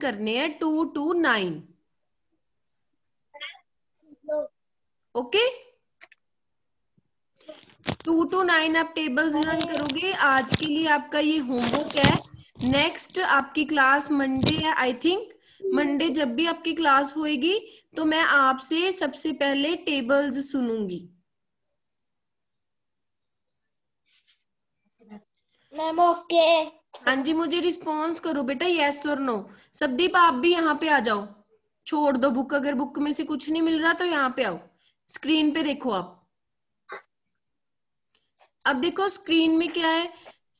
करने हैं two two nine okay two two nine आप टेबल्स लर्न करोगे आज के लिए आपका ये होमवर्क है नेक्स्ट आपकी क्लास मंडे है आई थिंक मंडे जब भी आपकी क्लास होएगी तो मैं आपसे सबसे पहले टेबल्स सुनूंगी मैम ओके हाँ जी मुझे रिस्पॉन्स करो बेटा यस और नो सबदीप आप भी यहाँ पे आ जाओ छोड़ दो बुक अगर बुक में से कुछ नहीं मिल रहा तो यहाँ पे आओ स्क्रीन पे देखो आप अब देखो स्क्रीन में क्या है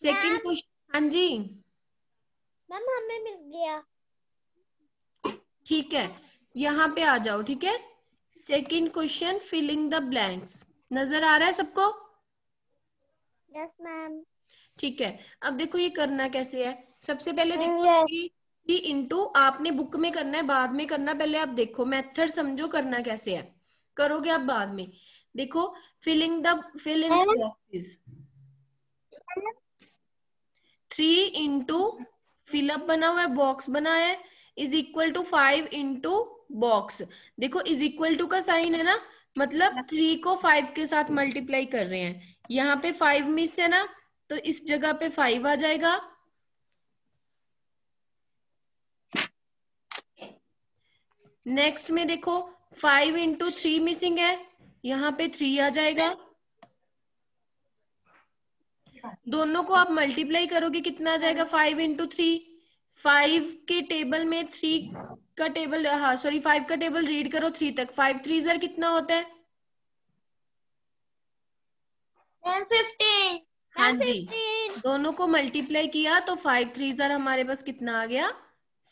सेकंड क्वेश्चन हाँ जी मैम हमें मिल गया ठीक है यहाँ पे आ जाओ ठीक है second question filling the blanks नजर आ रहा है सबको यस मैम ठीक है अब देखो ये करना कैसे है सबसे पहले mm, देखो कि थ्री इंटू आपने बुक में करना है बाद में करना पहले आप देखो मेथड समझो करना कैसे है करोगे आप बाद में देखो filling the fill in three into fill up बना हुआ है बॉक्स बना है is equal to five into box देखो इज इक्वल टू का साइन है ना मतलब थ्री को फाइव के साथ मल्टीप्लाई कर रहे हैं यहाँ पे फाइव मिस है ना तो इस जगह पे फाइव आ जाएगा नेक्स्ट में देखो फाइव इंटू थ्री मिसिंग है यहां पे थ्री आ जाएगा दोनों को आप मल्टीप्लाई करोगे कितना आ जाएगा फाइव इंटू थ्री फाइव के टेबल में थ्री का टेबल हाँ सॉरी फाइव का टेबल रीड करो थ्री तक फाइव थ्री जर कितना होता है हाँ, हाँ जी दोनों को मल्टीप्लाई किया तो फाइव थ्री जर हमारे पास कितना आ गया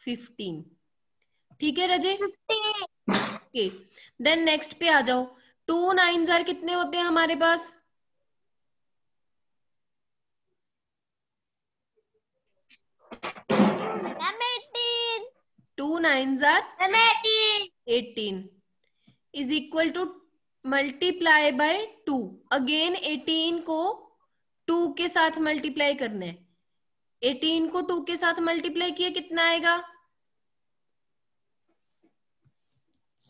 फिफ्टीन ठीक है रजे ओके देन नेक्स्ट पे आ जाओ टू नाइन जर कितने होते हैं हमारे पास two nine are eighteen is equal to multiply by two again eighteen को टू के साथ मल्टीप्लाई करना है एटीन को टू के साथ मल्टीप्लाई किया कितना आएगा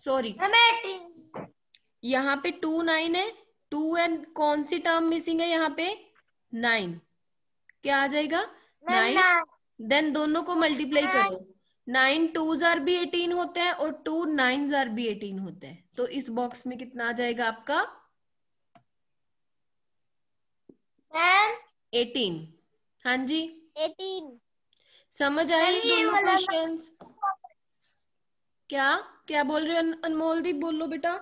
सॉरी यहाँ पे टू नाइन है टू एंड कौन सी टर्म मिसिंग है यहाँ पे नाइन क्या आ जाएगा नाइन देन दोनों को मल्टीप्लाई करो नाइन टू जार भी एटीन होते हैं और टू नाइन जार भी एटीन होते हैं तो इस बॉक्स में कितना आ जाएगा आपका एटीन हाँ जी एटीन समझ आए क्वेश्चन क्या क्या बोल रहे हो अनमोल दीप बोल लो बेटा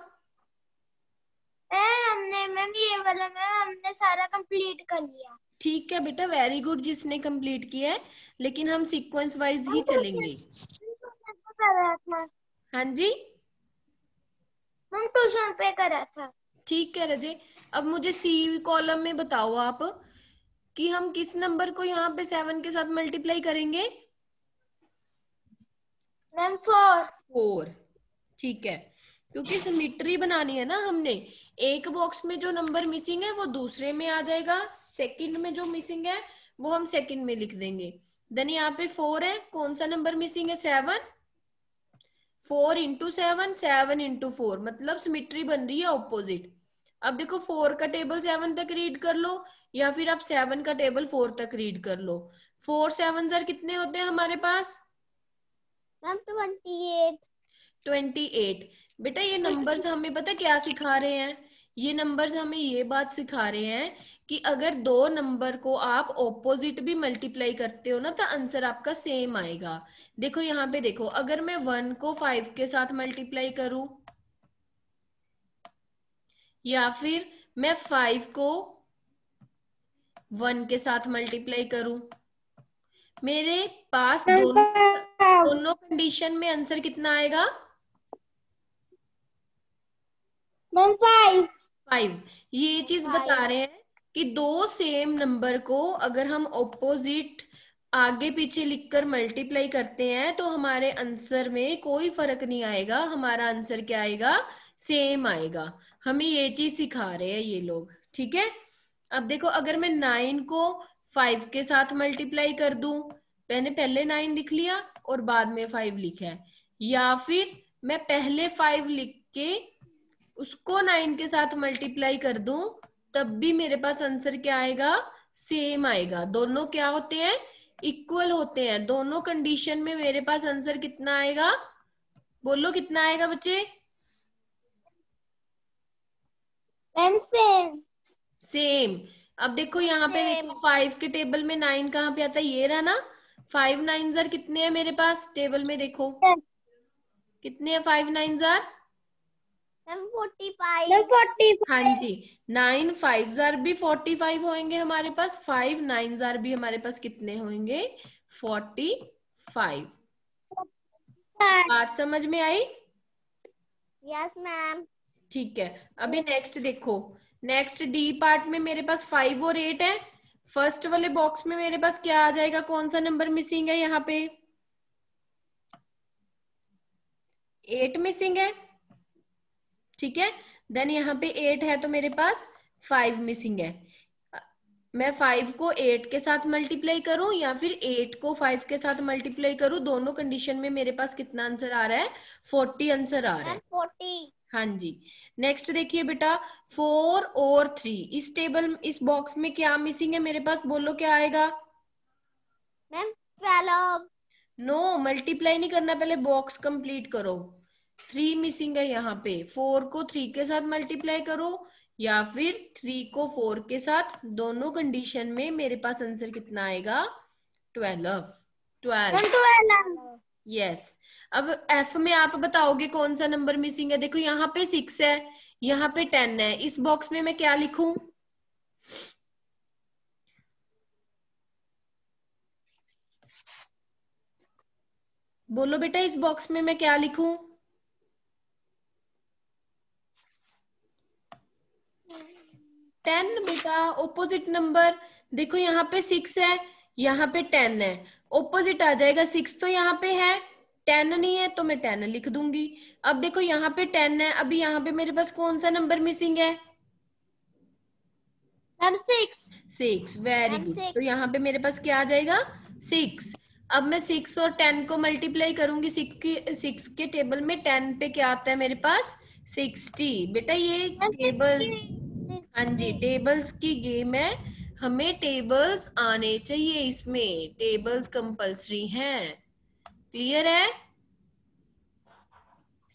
हमने मैं भी ये वाला मैं हमने सारा कंप्लीट कर लिया ठीक है बेटा वेरी गुड जिसने कंप्लीट किया है लेकिन हम सीक्वेंस वाइज ही चलेंगे हाँ जी हम ट्यूशन पे करा था ठीक है रजे अब मुझे सी कॉलम में बताओ आप कि हम किस नंबर को यहाँ पे सेवन के साथ मल्टीप्लाई करेंगे मैम फोर फोर ठीक है क्योंकि सिमिट्री बनानी है ना हमने एक बॉक्स में जो नंबर मिसिंग है वो दूसरे में आ जाएगा सेकंड में जो मिसिंग है वो हम सेकंड में लिख देंगे देन यहाँ पे फोर है कौन सा नंबर मिसिंग है seven four into seven seven into four मतलब सिमिट्री बन रही है ऑपोजिट अब देखो फोर का टेबल सेवन तक रीड कर लो या फिर आप सेवन का टेबल फोर तक रीड कर लो फोर सेवन जर कितने होते हैं हमारे पास ट्वेंटी एट बेटा ये नंबर्स तो हमें पता क्या सिखा रहे हैं ये नंबर्स हमें ये बात सिखा रहे हैं कि अगर दो नंबर को आप ऑपोजिट भी मल्टीप्लाई करते हो ना तो आंसर आपका सेम आएगा देखो यहाँ पे देखो अगर मैं वन को फाइव के साथ मल्टीप्लाई करूं या फिर मैं फाइव को वन के साथ मल्टीप्लाई करूं मेरे पास दोनों दोनों कंडीशन में आंसर कितना आएगा फाइव ये चीज बता रहे हैं कि दो सेम नंबर को अगर हम ऑपोजिट आगे पीछे लिखकर मल्टीप्लाई करते हैं तो हमारे आंसर में कोई फर्क नहीं आएगा हमारा आंसर क्या आएगा सेम आएगा हमें ये चीज सिखा रहे हैं ये लोग ठीक है अब देखो अगर मैं नाइन को फाइव के साथ मल्टीप्लाई कर दू मैंने पहले नाइन लिख लिया और बाद में फाइव लिखा है या फिर मैं पहले फाइव लिख के उसको नाइन के साथ मल्टीप्लाई कर दू तब भी मेरे पास आंसर क्या आएगा सेम आएगा दोनों क्या होते हैं इक्वल होते हैं दोनों कंडीशन में मेरे पास आंसर कितना आएगा बोलो कितना आएगा बच्चे सेम सेम अब देखो यहाँ पे देखो फाइव के टेबल में नाइन कहाँ पे आता है ये रहा ना फाइव नाइन जर कितने हैं मेरे पास टेबल में देखो कितने हैं फाइव नाइन जर हाँ जी नाइन फाइव भी फोर्टी फाइव होंगे हमारे पास फाइव नाइन जार भी हमारे पास कितने होंगे फोर्टी फाइव बात समझ में आई यस मैम ठीक है अभी नेक्स्ट देखो नेक्स्ट डी पार्ट में मेरे पास फाइव और एट है फर्स्ट वाले बॉक्स में मेरे पास क्या आ जाएगा कौन सा नंबर मिसिंग है यहाँ पे एट मिसिंग है ठीक है देन यहाँ पे एट है तो मेरे पास फाइव मिसिंग है मैं फाइव को एट के साथ मल्टीप्लाई करूं या फिर एट को फाइव के साथ मल्टीप्लाई करूं दोनों कंडीशन में मेरे पास कितना आंसर आ रहा है फोर्टी आंसर आ रहा है फोर्टी हाँ जी नेक्स्ट देखिए बेटा फोर और थ्री इस टेबल इस बॉक्स में क्या मिसिंग है मेरे पास बोलो क्या आएगा मैम ट्वेल्व नो मल्टीप्लाई नहीं करना पहले बॉक्स कंप्लीट करो थ्री मिसिंग है यहाँ पे फोर को थ्री के साथ मल्टीप्लाई करो या फिर थ्री को फोर के साथ दोनों कंडीशन में मेरे पास आंसर कितना आएगा ट्वेल्व ट्वेल्व ट्वेल्व यस अब एफ में आप बताओगे कौन सा नंबर मिसिंग है देखो यहाँ पे सिक्स है यहाँ पे टेन है इस बॉक्स में मैं क्या लिखू बोलो बेटा इस बॉक्स में मैं क्या लिखूं टेन बेटा ओपोजिट नंबर देखो यहाँ पे सिक्स है यहाँ पे टेन है ओपोजिट आ जाएगा सिक्स तो यहाँ पे है टेन नहीं है तो मैं टेन लिख दूंगी अब देखो यहाँ पे टेन है अभी यहाँ पे मेरे पास कौन सा नंबर मिसिंग है सिक्स सिक्स वेरी गुड तो यहाँ पे मेरे पास क्या आ जाएगा सिक्स अब मैं सिक्स और टेन को मल्टीप्लाई करूंगी सिक्स के सिक्स के टेबल में टेन पे क्या आता है मेरे पास सिक्सटी बेटा ये टेबल्स हाँ जी टेबल्स हम्म। की गेम है हमें टेबल्स आने चाहिए इसमें टेबल्स कंपलसरी हैं क्लियर है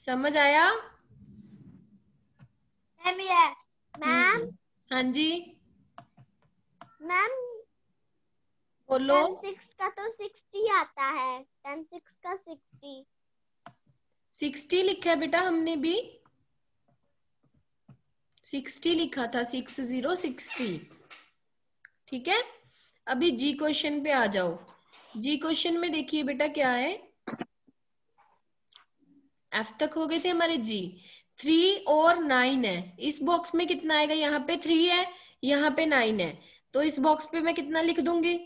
समझ आया मैम हम्म। हाँ जी मैम बोलो सिक्स का तो सिक्सटी आता है टेन सिक्स का सिक्सटी सिक्सटी लिखा है बेटा हमने भी सिक्सटी लिखा था सिक्स जीरो सिक्सटी ठीक है अभी जी क्वेश्चन पे आ जाओ जी क्वेश्चन में देखिए बेटा क्या है एफ तक हो गए थे हमारे जी थ्री और नाइन है इस बॉक्स में कितना आएगा यहाँ पे थ्री है यहाँ पे नाइन है तो इस बॉक्स पे मैं कितना लिख दूंगी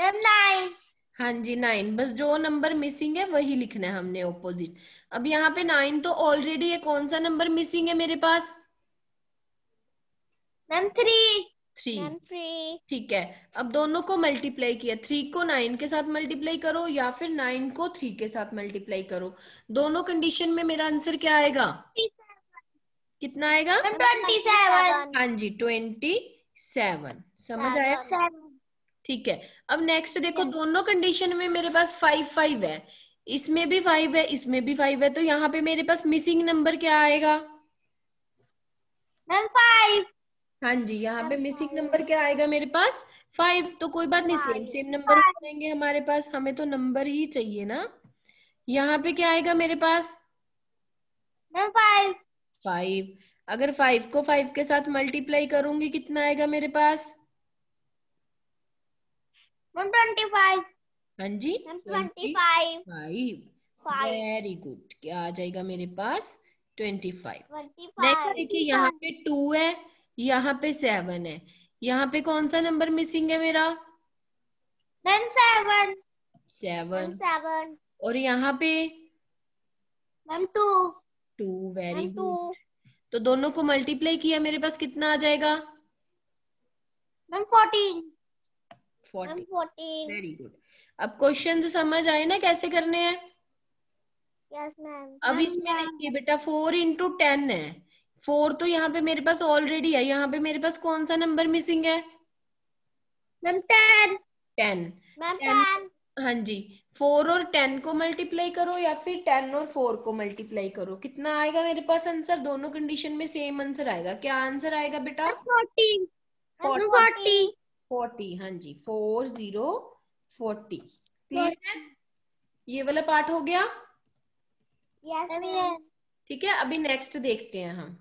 मैम नाइन हाँ जी नाइन बस जो नंबर मिसिंग है वही लिखना है हमने ऑपोजिट अब यहाँ पे नाइन तो ऑलरेडी है कौन सा नंबर मिसिंग है मेरे पास मैम थ्री थ्री ठीक है अब दोनों को मल्टीप्लाई किया थ्री को नाइन के साथ मल्टीप्लाई करो या फिर नाइन को थ्री के साथ मल्टीप्लाई करो दोनों कंडीशन में मेरा आंसर क्या आएगा कितना आएगा ट्वेंटी सेवन हाँ जी ट्वेंटी सेवन समझ आया ठीक है अब नेक्स्ट देखो दोनों कंडीशन में मेरे पास फाइव फाइव है इसमें भी फाइव है इसमें भी फाइव है तो यहाँ पे मेरे पास मिसिंग नंबर क्या आएगा हाँ जी यहाँ पे मिसिंग नंबर क्या आएगा मेरे पास फाइव तो कोई बात नहीं सेम सेम नंबर आएंगे हमारे पास हमें तो नंबर ही चाहिए ना यहाँ पे क्या आएगा मेरे पास फाइव अगर फाइव को फाइव के साथ मल्टीप्लाई करूंगी कितना आएगा मेरे पास वेरी हाँ गुड क्या आ जाएगा मेरे पास ट्वेंटी नेक्स्ट देखिए यहाँ पे टू है यहाँ पे सेवन है यहाँ पे कौन सा नंबर मिसिंग है मेरा देन सेवन सेवन सेवन और यहाँ पे ma'am two two very good तो दोनों को मल्टीप्लाई किया मेरे पास कितना आ जाएगा ma'am fourteen fourteen very good अब क्वेश्चन समझ आए ना कैसे करने हैं yes, अब इसमें देखिए बेटा फोर इंटू टेन है फोर तो यहाँ पे मेरे पास ऑलरेडी है यहाँ पे मेरे पास कौन सा नंबर मिसिंग है टेन टेन हाँ जी फोर और टेन को मल्टीप्लाई करो या फिर टेन और फोर को मल्टीप्लाई करो कितना आएगा मेरे पास आंसर दोनों कंडीशन में सेम आंसर आएगा क्या आंसर आएगा बेटा फोर्टी फोर्टी फोर्टी हाँ जी फोर जीरो फोर्टी क्लियर है ये वाला पार्ट हो गया ठीक yes, है अभी नेक्स्ट देखते हैं हम